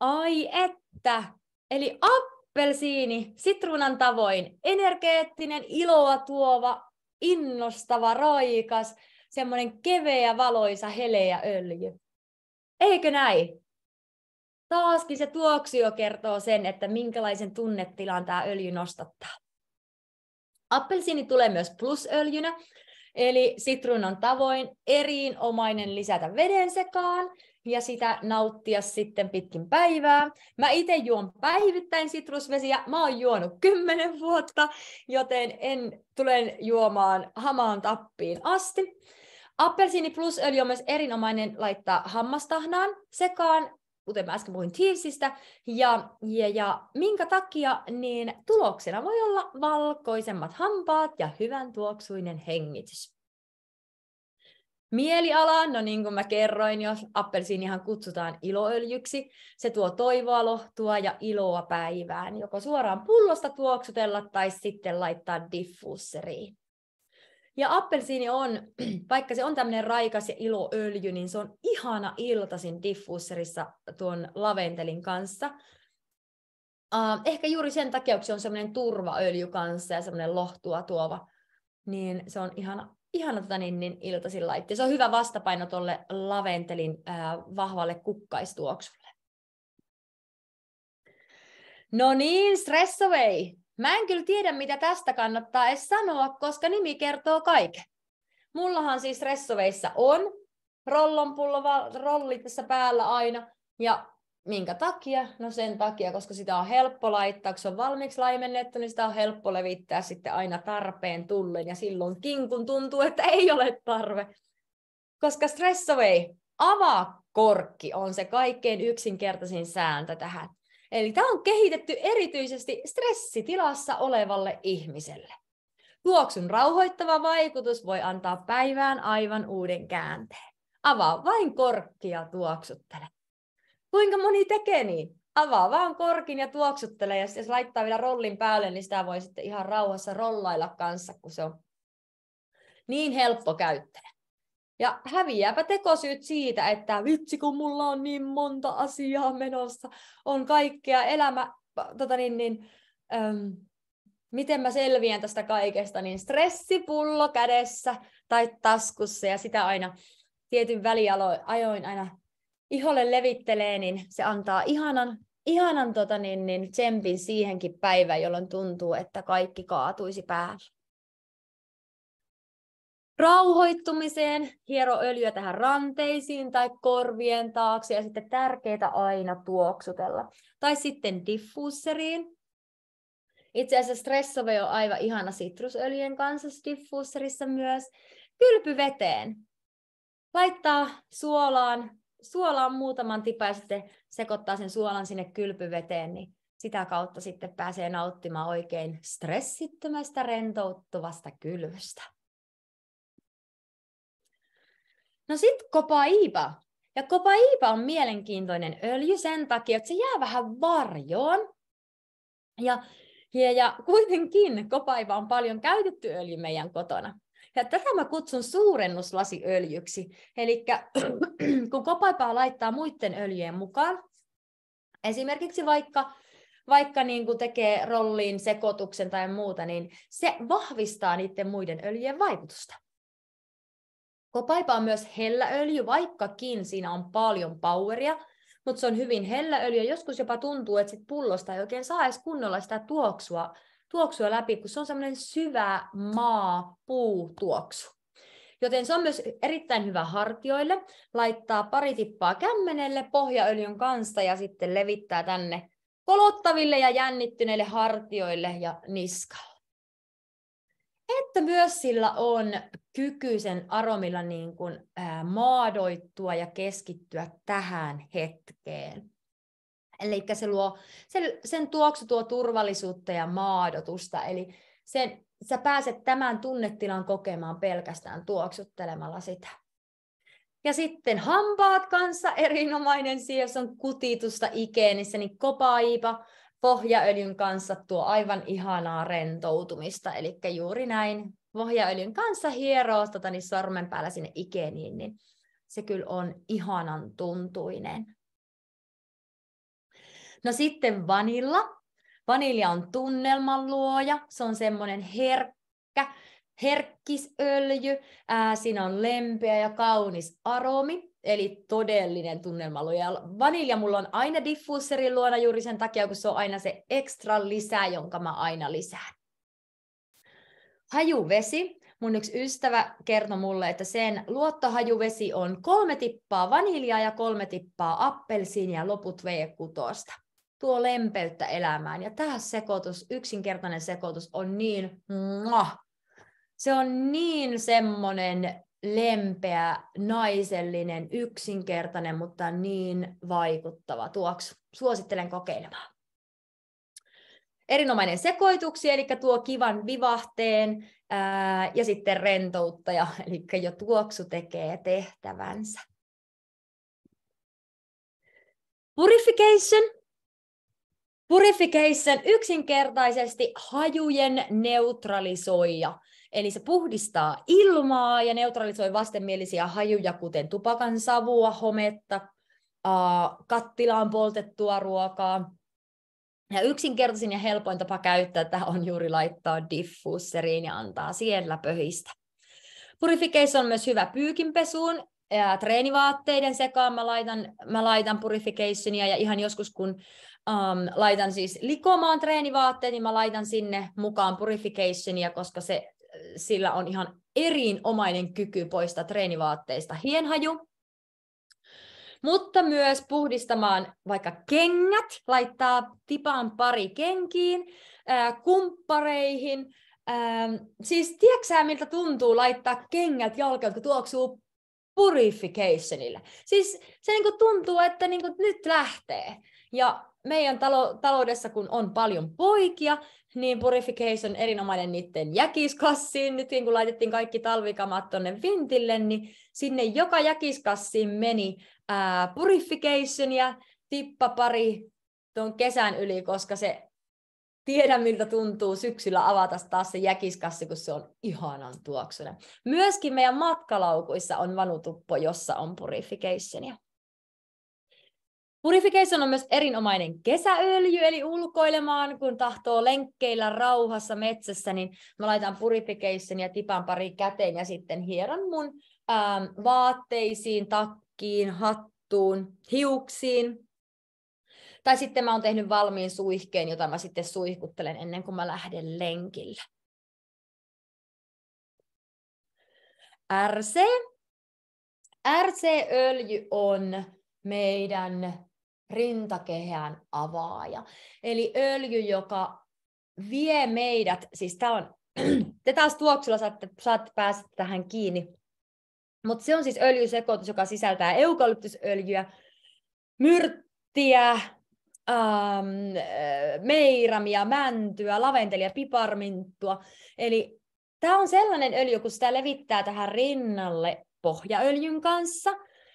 Ai että, eli appelsiini, sitruunan tavoin, energeettinen, iloa tuova, innostava, raikas, semmoinen keveä, valoisa, heleä öljy. Eikö näin? taaskin se tuoksio kertoo sen, että minkälaisen tunnetilan tämä öljy nostattaa. Appelsiini tulee myös plusöljynä, eli sitruunan tavoin erinomainen lisätä veden sekaan ja sitä nauttia sitten pitkin päivää. Mä itse juon päivittäin sitrusvesiä, mä oon juonut kymmenen vuotta, joten en tulen juomaan hamaan tappiin asti. Appelsiini plusöljy on myös erinomainen laittaa hammastahnaan sekaan kuten mä äsken puhuin Teamsista, ja, ja, ja minkä takia, niin tuloksena voi olla valkoisemmat hampaat ja hyvän tuoksuinen hengitys. Mieliala, no niin kuin mä kerroin, jos appelsiinihan kutsutaan iloöljyksi, se tuo toivoa, lohtua ja iloa päivään, joko suoraan pullosta tuoksutella tai sitten laittaa diffuusseriin. Ja appelsiini on, vaikka se on tämmöinen raikas ja iloöljy, niin se on ihana iltasin diffuserissa tuon laventelin kanssa. Uh, ehkä juuri sen takia, kun se on semmoinen turvaöljy kanssa ja semmoinen lohtua tuova, niin se on ihana, ihana tota niin, niin iltaisin laitti. Se on hyvä vastapaino tuolle laventelin uh, vahvalle kukkaistuoksulle. No niin, stress away! Mä en kyllä tiedä, mitä tästä kannattaa edes sanoa, koska nimi kertoo kaiken. Mullahan siis ressoveissa on rollonpullo, rolli tässä päällä aina, ja minkä takia? No sen takia, koska sitä on helppo laittaa, kun se on valmiiksi laimennettu, niin sitä on helppo levittää sitten aina tarpeen tullen, ja silloinkin, kun tuntuu, että ei ole tarve. Koska stressovei avaa korkki on se kaikkein yksinkertaisin sääntö tähän. Eli tämä on kehitetty erityisesti stressitilassa olevalle ihmiselle. Tuoksun rauhoittava vaikutus voi antaa päivään aivan uuden käänteen. Avaa vain korkki ja tuoksuttele. Kuinka moni tekee niin? Avaa vaan korkin ja tuoksuttele ja jos laittaa vielä rollin päälle, niin sitä voi sitten ihan rauhassa rollailla kanssa, kun se on niin helppo käyttää. Ja häviääpä tekosyyt siitä, että vitsi kun mulla on niin monta asiaa menossa, on kaikkea elämä, tota niin, niin, äm, miten mä selviän tästä kaikesta, niin stressipullo kädessä tai taskussa ja sitä aina tietyn väliajoin aina iholle levittelee, niin se antaa ihanan, ihanan tota niin, niin tsempin siihenkin päivään, jolloin tuntuu, että kaikki kaatuisi päälle rauhoittumiseen, hiero öljyä tähän ranteisiin tai korvien taakse ja sitten tärkeää aina tuoksutella. Tai sitten diffuusseriin. Itse asiassa stressove on aivan ihana sitrusöljyn kanssa diffuusserissa myös. Kylpyveteen. Laittaa suolaan, suolaan muutaman tipa ja sitten sekoittaa sen suolan sinne kylpyveteen, niin sitä kautta sitten pääsee nauttimaan oikein stressittömästä, rentouttuvasta kylvystä. No sit kopaiipa. Ja kopaiipa on mielenkiintoinen öljy sen takia, että se jää vähän varjoon. Ja, ja, ja kuitenkin kopaiva on paljon käytetty öljy meidän kotona. Ja tätä mä kutsun suurennuslasiöljyksi. Eli kun kopaipaa laittaa muiden öljyjen mukaan, esimerkiksi vaikka, vaikka niin kuin tekee rolliin sekoituksen tai muuta, niin se vahvistaa niiden muiden öljyjen vaikutusta. Kopaipa on myös helläöljy, vaikkakin siinä on paljon poweria, mutta se on hyvin helläöljy. Joskus jopa tuntuu, että sit pullosta ei oikein saa edes kunnolla sitä tuoksua, tuoksua läpi, kun se on semmoinen syvä maa puu Joten se on myös erittäin hyvä hartioille, laittaa pari tippaa kämmenelle pohjaöljyn kanssa ja sitten levittää tänne kolottaville ja jännittyneille hartioille ja niskalle että myös sillä on kyky sen aromilla niin kuin, ää, maadoittua ja keskittyä tähän hetkeen. Eli se luo, sen, sen tuoksu tuo turvallisuutta ja maadotusta, eli sen, sä pääset tämän tunnetilan kokemaan pelkästään tuoksuttelemalla sitä. Ja sitten hampaat kanssa erinomainen, jos on kutitusta Ikeenissä, niin kopaipa pohjaöljyn kanssa tuo aivan ihanaa rentoutumista, eli juuri näin pohjaöljyn kanssa hieroo tota, niin sormen päällä sinne ikeniin, niin se kyllä on ihanan tuntuinen. No sitten vanilla. Vanilja on tunnelman luoja, se on semmoinen herkkä, herkkisöljy, ää, siinä on lempeä ja kaunis aromi, eli todellinen luoja. Vanilja mulla on aina diffuuserin luona juuri sen takia, kun se on aina se ekstra lisää, jonka mä aina lisään. Hajuvesi. Mun yksi ystävä kertoi mulle, että sen luottohajuvesi on kolme tippaa vaniljaa ja kolme tippaa appelsiinia ja loput V6. Tuo lempeyttä elämään. Ja tämä sekoitus, yksinkertainen sekoitus on niin... Se on niin semmoinen lempeä, naisellinen, yksinkertainen, mutta niin vaikuttava tuoksu. Suosittelen kokeilemaan. Erinomainen sekoituksi, eli tuo kivan vivahteen ää, ja sitten rentouttaja, eli jo tuoksu tekee tehtävänsä. Purification Purification yksinkertaisesti hajujen neutralisoija. Eli se puhdistaa ilmaa ja neutralisoi vastenmielisiä hajuja, kuten tupakan savua, hometta, kattilaan poltettua ruokaa. Ja yksinkertaisin ja helpoin tapa käyttää tätä on juuri laittaa diffuseriin ja antaa siellä pöhistä. Purification on myös hyvä pyykinpesuun, ja treenivaatteiden sekaan mä laitan, mä laitan purificationia ja ihan joskus kun um, laitan siis likomaan treenivaatteet, niin mä laitan sinne mukaan purificationia, koska se sillä on ihan erinomainen kyky poistaa treenivaatteista hienhaju, mutta myös puhdistamaan vaikka kengät, laittaa tipan pari kenkiin, ää, kumppareihin. Ää, siis tiedätkö miltä tuntuu laittaa kengät jalkaan, jotka tuoksuu purificationille. Siis se niinku tuntuu, että niinku nyt lähtee. Ja meidän talo, taloudessa, kun on paljon poikia, niin, Purification, erinomainen niiden jäkiskassiin. Nyt kun laitettiin kaikki talvikamat tuonne vintille, niin sinne joka jäkiskassiin meni ää, Purification ja tippa pari tuon kesän yli, koska se tiedä, miltä tuntuu syksyllä avata taas se jäkiskassi, kun se on ihanan tuoksuna. Myöskin meidän matkalaukuissa on vanutuppo, jossa on purificationia. Purification on myös erinomainen kesäöljy, eli ulkoilemaan, kun tahtoo lenkkeillä rauhassa metsässä, niin mä laitan Purification ja tipan pari käteen ja sitten hieron mun ähm, vaatteisiin, takkiin, hattuun, hiuksiin. Tai sitten mä oon tehnyt valmiin suihkeen, jota mä sitten suihkuttelen ennen kuin mä lähden lenkille. RC. RC-öljy on meidän rintakehän avaaja. Eli öljy, joka vie meidät, siis tämä on, te taas tuoksulla saatte, saatte päästä tähän kiinni, mutta se on siis öljysekoitus, joka sisältää eukalyptusöljyä, myrttiä, ähm, äh, meiramia, mäntyä, laventelia, piparminttua. Eli tämä on sellainen öljy, kun sitä levittää tähän rinnalle pohjaöljyn kanssa,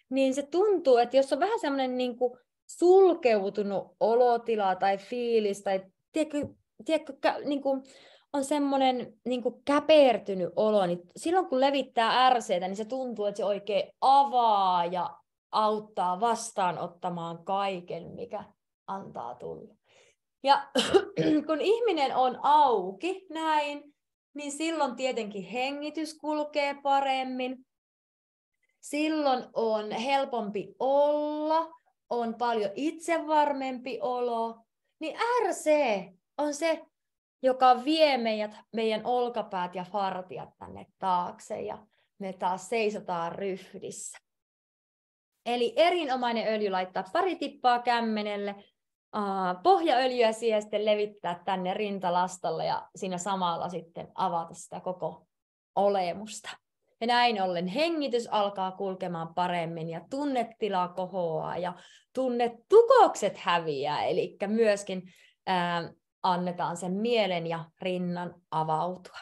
niin se tuntuu, että jos on vähän semmoinen niin kuin sulkeutunut olotila tai fiilis tai tiedätkö, tiedätkö kä, niin kuin, on semmoinen niin käpertynyt olo, niin silloin kun levittää ärseitä, niin se tuntuu, että se oikein avaa ja auttaa vastaanottamaan kaiken, mikä antaa tulla. Ja kun ihminen on auki näin, niin silloin tietenkin hengitys kulkee paremmin. Silloin on helpompi olla, on paljon itsevarmempi olo, niin RC on se, joka vie meidät, meidän olkapäät ja fartiat tänne taakse ja me taas seisotaan ryhdissä. Eli erinomainen öljy laittaa pari tippaa kämmenelle, pohjaöljyä siihen sitten levittää tänne rintalastalle ja siinä samalla sitten avata sitä koko olemusta. Ja näin ollen hengitys alkaa kulkemaan paremmin ja tunnetila kohoaa ja tunnetukokset häviää. Eli myöskin ää, annetaan sen mielen ja rinnan avautua.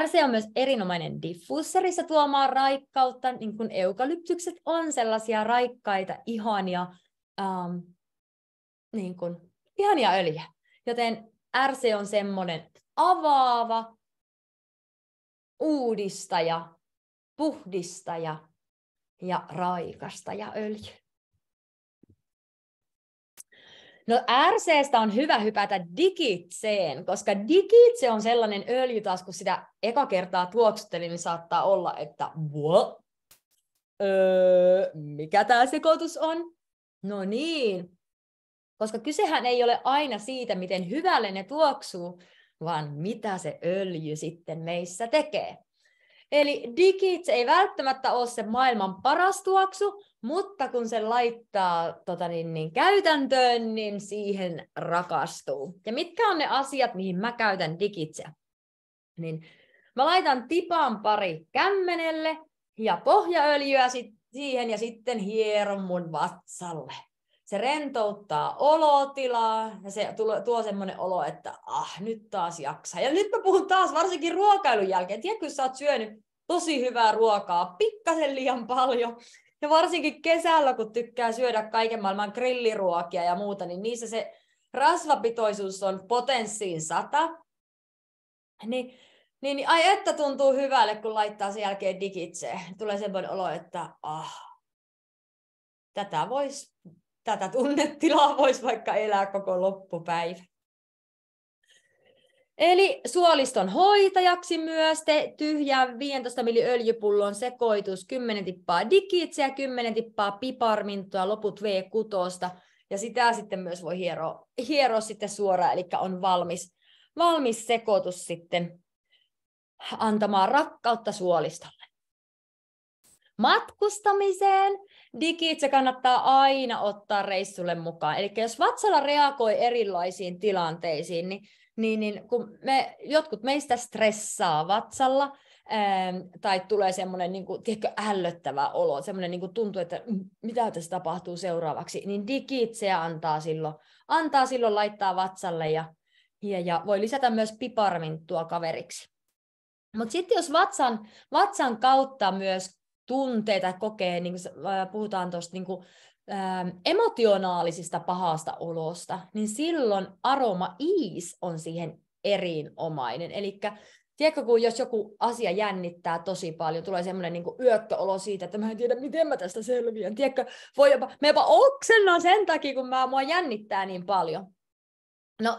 RC on myös erinomainen diffuuserissa tuomaan raikkautta, niin kuin eukalyptykset on sellaisia raikkaita, ihania, ähm, niin kuin, ihania öljyä. Joten RC on semmoinen avaava, uudistaja, puhdistaja ja raikastaja öljy. No RCstä on hyvä hypätä digitseen, koska digitse on sellainen öljy taas, kun sitä eka kertaa tuoksuttelin, niin saattaa olla, että Öö, mikä tämä sekoitus on? No niin, koska kysehän ei ole aina siitä, miten hyvälle ne tuoksuu, vaan mitä se öljy sitten meissä tekee. Eli digits ei välttämättä ole se maailman paras tuoksu, mutta kun se laittaa tota niin, niin, käytäntöön, niin siihen rakastuu. Ja mitkä on ne asiat, mihin mä käytän digitse? Niin mä laitan tipaan pari kämmenelle ja pohjaöljyä sit siihen ja sitten hieron mun vatsalle se rentouttaa olotilaa ja se tuo, tuo semmoinen olo, että ah, nyt taas jaksaa. Ja nyt mä puhun taas varsinkin ruokailun jälkeen. Tiedätkö, kun sä oot syönyt tosi hyvää ruokaa, pikkasen liian paljon. Ja varsinkin kesällä, kun tykkää syödä kaiken maailman grilliruokia ja muuta, niin niissä se rasvapitoisuus on potenssiin sata. Niin niin, niin ai että tuntuu hyvälle, kun laittaa sen jälkeen digitseen. Tulee semmoinen olo, että ah, tätä voisi tätä tunnetilaa voisi vaikka elää koko loppupäivä. Eli suoliston hoitajaksi myös te tyhjä 15 ml öljypullon sekoitus, 10 tippaa digitseä, 10 tippaa piparmintoa, loput V6. Ja sitä sitten myös voi hieroa, hieroa sitten suoraan, eli on valmis, valmis sekoitus sitten antamaan rakkautta suolista matkustamiseen. se kannattaa aina ottaa reissulle mukaan. Eli jos vatsalla reagoi erilaisiin tilanteisiin, niin, niin, niin kun me, jotkut meistä stressaa vatsalla, ähm, tai tulee semmoinen niin kuin, tiedätkö, ällöttävä olo, semmoinen niin kuin tuntuu, että mm, mitä tässä tapahtuu seuraavaksi, niin digiitse antaa silloin, antaa silloin laittaa vatsalle ja, ja, ja voi lisätä myös piparminttua kaveriksi. Mutta sitten jos vatsan, vatsan kautta myös tunteita, kokee, niin kuin puhutaan tuosta niin kuin, emotionaalisista pahasta olosta, niin silloin aroma iis on siihen erinomainen. Eli tiedätkö, kun jos joku asia jännittää tosi paljon, tulee semmoinen niin yökköolo siitä, että mä en tiedä, miten mä tästä selviän. Tiedätkö, voi jopa, me jopa oksennan sen takia, kun mä, mua jännittää niin paljon. No,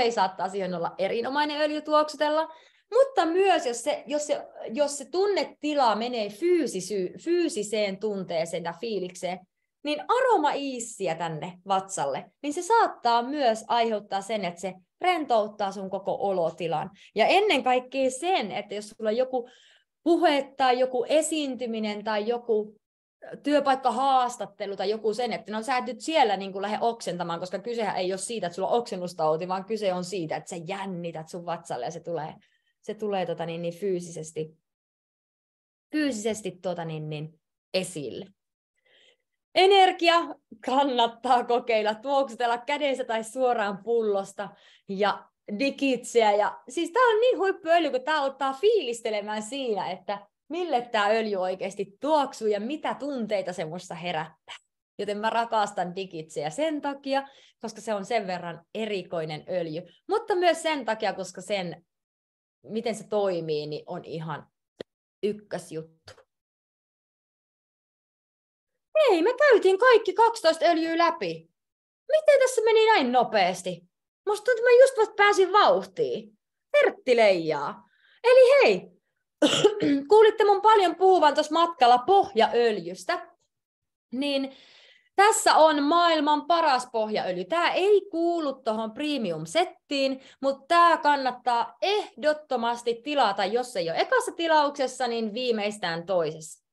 ei saattaa siihen olla erinomainen öljy tuoksutella, mutta myös, jos se, jos se, jos se tunnetila menee fyysisy, fyysiseen tunteeseen ja fiilikseen, niin iissiä tänne vatsalle, niin se saattaa myös aiheuttaa sen, että se rentouttaa sun koko olotilan. Ja ennen kaikkea sen, että jos sulla on joku puhe tai joku esiintyminen tai joku työpaikkahaastattelu tai joku sen, että no sä et nyt siellä niin kuin lähde oksentamaan, koska kysehän ei ole siitä, että sulla on oksennustauti, vaan kyse on siitä, että sä jännität sun vatsalle ja se tulee se tulee tota, niin, niin fyysisesti, fyysisesti tota, niin, niin, esille. Energia kannattaa kokeilla, tuoksutella kädessä tai suoraan pullosta ja digitseä. Ja, siis tämä on niin öljy, kun tämä ottaa fiilistelemään siinä, että mille tämä öljy oikeasti tuoksuu ja mitä tunteita se minussa herättää. Joten mä rakastan digitseä sen takia, koska se on sen verran erikoinen öljy, mutta myös sen takia, koska sen miten se toimii, niin on ihan ykkösjuttu. Hei, me käytiin kaikki 12 öljyä läpi. Miten tässä meni näin nopeasti? Musta tuntuu, että mä just vasta pääsin vauhtiin. Tertti leijaa. Eli hei, kuulitte mun paljon puhuvan tuossa matkalla pohjaöljystä. Niin tässä on maailman paras pohjaöljy. Tämä ei kuulu tuohon premium-settiin, mutta tämä kannattaa ehdottomasti tilata, jos ei ole ekassa tilauksessa, niin viimeistään toisessa.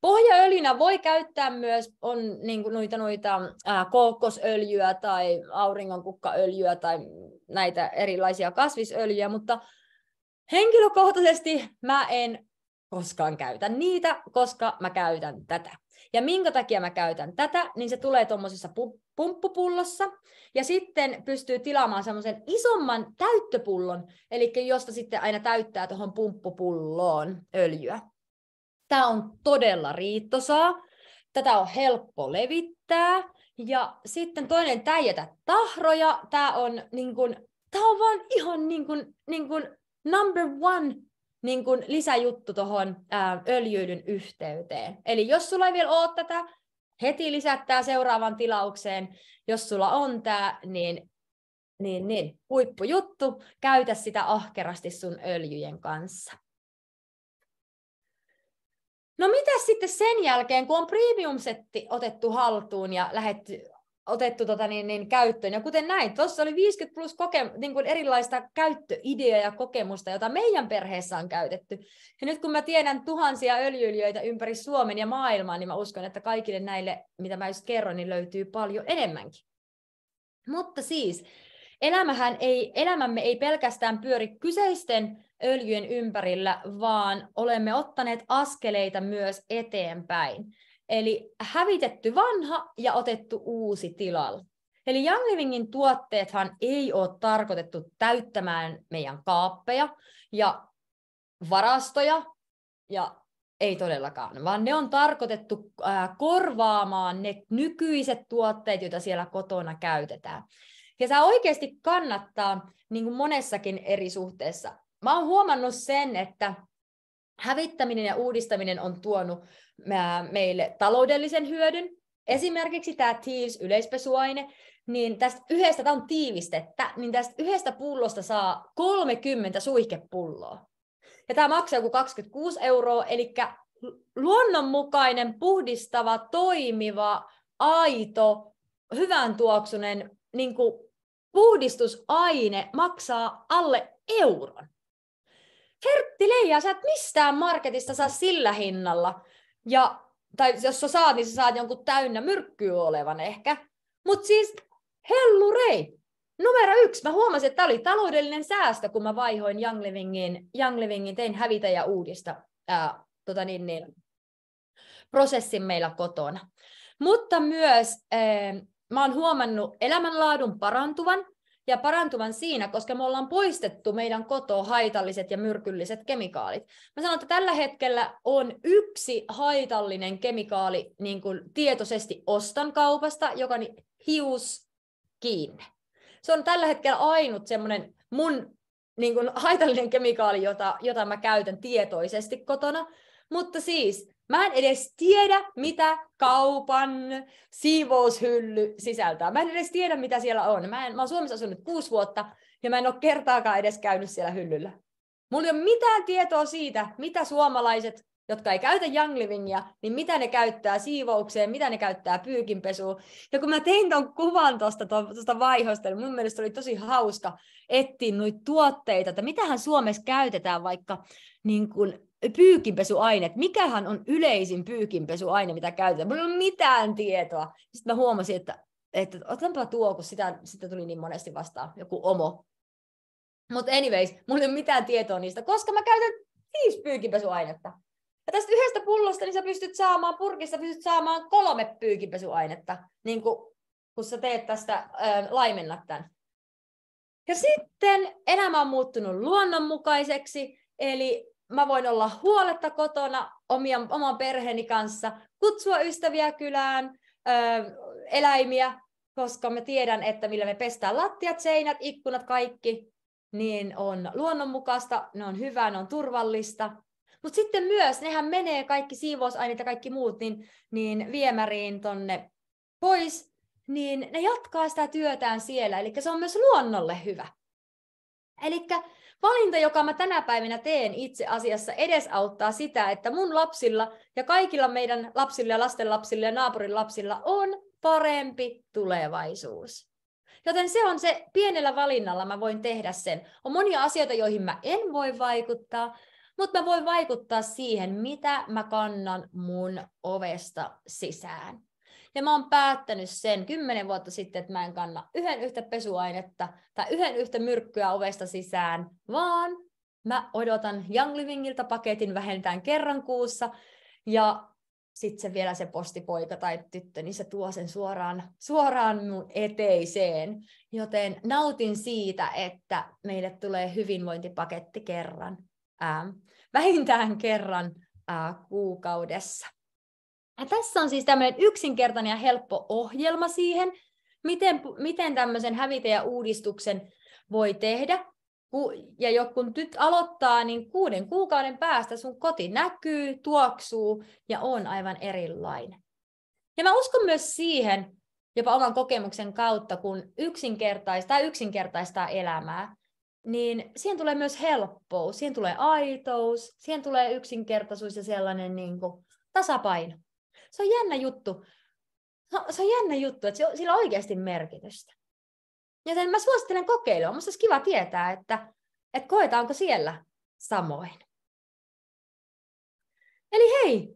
Pohjaöljynä voi käyttää myös on niin kuin noita, noita ää, kookosöljyä tai auringonkukkaöljyä tai näitä erilaisia kasvisöljyjä, mutta henkilökohtaisesti mä en koskaan käytä niitä, koska mä käytän tätä. Ja minkä takia mä käytän tätä, niin se tulee tuommoisessa pumppupullossa. Ja sitten pystyy tilaamaan semmoisen isomman täyttöpullon, eli josta sitten aina täyttää tuohon pumppupulloon öljyä. Tämä on todella riittosaa. Tätä on helppo levittää. Ja sitten toinen, tämä ei jätä tahroja. Tämä on, niin kuin, tämä on vaan ihan niin kuin, niin kuin number one niin kuin lisäjuttu tuohon öljyydyn yhteyteen. Eli jos sulla ei vielä ole tätä, heti lisättää seuraavan tilaukseen. Jos sulla on tämä, niin, niin, niin huippujuttu, käytä sitä ahkerasti sun öljyjen kanssa. No mitä sitten sen jälkeen, kun on premium-setti otettu haltuun ja lähetty otettu tota, niin, niin, käyttöön. Ja kuten näin, tuossa oli 50 plus koke- niin kuin erilaista käyttöidea ja kokemusta, jota meidän perheessä on käytetty. Ja nyt kun mä tiedän tuhansia öljyilijöitä ympäri Suomen ja maailmaa, niin mä uskon, että kaikille näille, mitä mä just kerron, niin löytyy paljon enemmänkin. Mutta siis, elämähän ei, elämämme ei pelkästään pyöri kyseisten öljyjen ympärillä, vaan olemme ottaneet askeleita myös eteenpäin. Eli hävitetty vanha ja otettu uusi tilalle. Eli Young Livingin tuotteethan ei ole tarkoitettu täyttämään meidän kaappeja ja varastoja ja ei todellakaan, vaan ne on tarkoitettu korvaamaan ne nykyiset tuotteet, joita siellä kotona käytetään. Ja se oikeasti kannattaa niin kuin monessakin eri suhteessa. Mä oon huomannut sen, että hävittäminen ja uudistaminen on tuonut meille taloudellisen hyödyn. Esimerkiksi tämä Thieves yleispesuaine, niin tästä yhdestä, tämä on tiivistettä, niin tästä yhdestä pullosta saa 30 suihkepulloa. Ja tämä maksaa joku 26 euroa, eli luonnonmukainen, puhdistava, toimiva, aito, hyvän tuoksunen niin kuin puhdistusaine maksaa alle euron. Hertti Leija, sä et mistään marketista saa sillä hinnalla. Ja, tai jos sä saat, niin sä saat jonkun täynnä myrkkyä olevan ehkä. Mutta siis hellurei, Numero yksi, mä huomasin, että tämä oli taloudellinen säästö, kun mä vaihoin Young Livingin, Young Livingin tein hävitä ja uudista ää, tota niin, niin, prosessin meillä kotona. Mutta myös ää, mä oon huomannut elämänlaadun parantuvan, ja parantuvan siinä, koska me ollaan poistettu meidän kotoa haitalliset ja myrkylliset kemikaalit. Mä sanon, että tällä hetkellä on yksi haitallinen kemikaali niin kuin tietoisesti ostan kaupasta, joka on hius kiinni. Se on tällä hetkellä ainut semmoinen mun niin kuin haitallinen kemikaali, jota, jota mä käytän tietoisesti kotona. Mutta siis Mä en edes tiedä, mitä kaupan siivoushylly sisältää. Mä en edes tiedä, mitä siellä on. Mä, en, mä oon Suomessa asunut kuusi vuotta ja mä en ole kertaakaan edes käynyt siellä hyllyllä. Mulla ei ole mitään tietoa siitä, mitä suomalaiset, jotka ei käytä Livingia, niin mitä ne käyttää siivoukseen, mitä ne käyttää pyykinpesuun. Ja kun mä tein ton kuvan tuosta, tosta vaihosta, niin mun mielestä oli tosi hauska etsiä noita tuotteita, että mitähän Suomessa käytetään vaikka niin kuin pyykinpesuaine, että mikähän on yleisin pyykinpesuaine, mitä käytetään. Mulla ei ole mitään tietoa. Sitten mä huomasin, että, että otanpa tuo, kun sitä, sitä tuli niin monesti vastaan, joku omo. Mutta anyways, mulla ei ole mitään tietoa niistä, koska mä käytän viisi pyykinpesuainetta. Ja tästä yhdestä pullosta niin sä pystyt saamaan, purkista pystyt saamaan kolme pyykinpesuainetta, niin kun, kun sä teet tästä, äh, laimennat tämän. Ja sitten elämä on muuttunut luonnonmukaiseksi, Eli mä voin olla huoletta kotona omia, oman perheeni kanssa, kutsua ystäviä kylään, ö, eläimiä, koska mä tiedän, että millä me pestään lattiat, seinät, ikkunat, kaikki, niin on luonnonmukaista, ne on hyvää, ne on turvallista. Mutta sitten myös, nehän menee kaikki siivousaineet ja kaikki muut niin, niin viemäriin tonne pois, niin ne jatkaa sitä työtään siellä. Eli se on myös luonnolle hyvä. Eli Valinta, joka mä tänä päivänä teen itse asiassa edesauttaa sitä, että mun lapsilla ja kaikilla meidän lapsilla ja lastenlapsilla ja naapurin lapsilla on parempi tulevaisuus. Joten se on se pienellä valinnalla mä voin tehdä sen. On monia asioita, joihin mä en voi vaikuttaa, mutta mä voin vaikuttaa siihen, mitä mä kannan mun ovesta sisään. Ja mä oon päättänyt sen kymmenen vuotta sitten, että mä en kanna yhden yhtä pesuainetta tai yhden yhtä myrkkyä ovesta sisään, vaan mä odotan Young Livingiltä paketin vähentään kerran kuussa. Ja sitten se vielä se postipoika tai tyttö, niin se tuo sen suoraan, suoraan mun eteiseen. Joten nautin siitä, että meille tulee hyvinvointipaketti kerran, ää, vähintään kerran ää, kuukaudessa. Ja tässä on siis tämmöinen yksinkertainen ja helppo ohjelma siihen, miten, miten tämmöisen hävitäjäuudistuksen voi tehdä. Ja kun nyt aloittaa, niin kuuden kuukauden päästä sun koti näkyy, tuoksuu ja on aivan erilainen. Ja mä uskon myös siihen, jopa oman kokemuksen kautta, kun yksinkertaista yksinkertaistaa elämää, niin siihen tulee myös helppous, siihen tulee aitous, siihen tulee yksinkertaisuus ja sellainen niin kuin tasapaino. Se on jännä juttu. No, se on jännä juttu, että sillä on oikeasti merkitystä. Joten mä suosittelen kokeilua. Musta olisi kiva tietää, että, että koetaanko siellä samoin. Eli hei,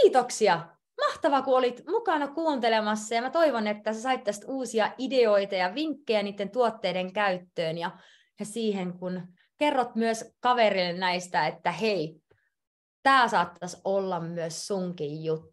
kiitoksia. Mahtavaa, kun olit mukana kuuntelemassa ja mä toivon, että sä sait tästä uusia ideoita ja vinkkejä niiden tuotteiden käyttöön ja, ja siihen, kun kerrot myös kaverille näistä, että hei, tämä saattaisi olla myös sunkin juttu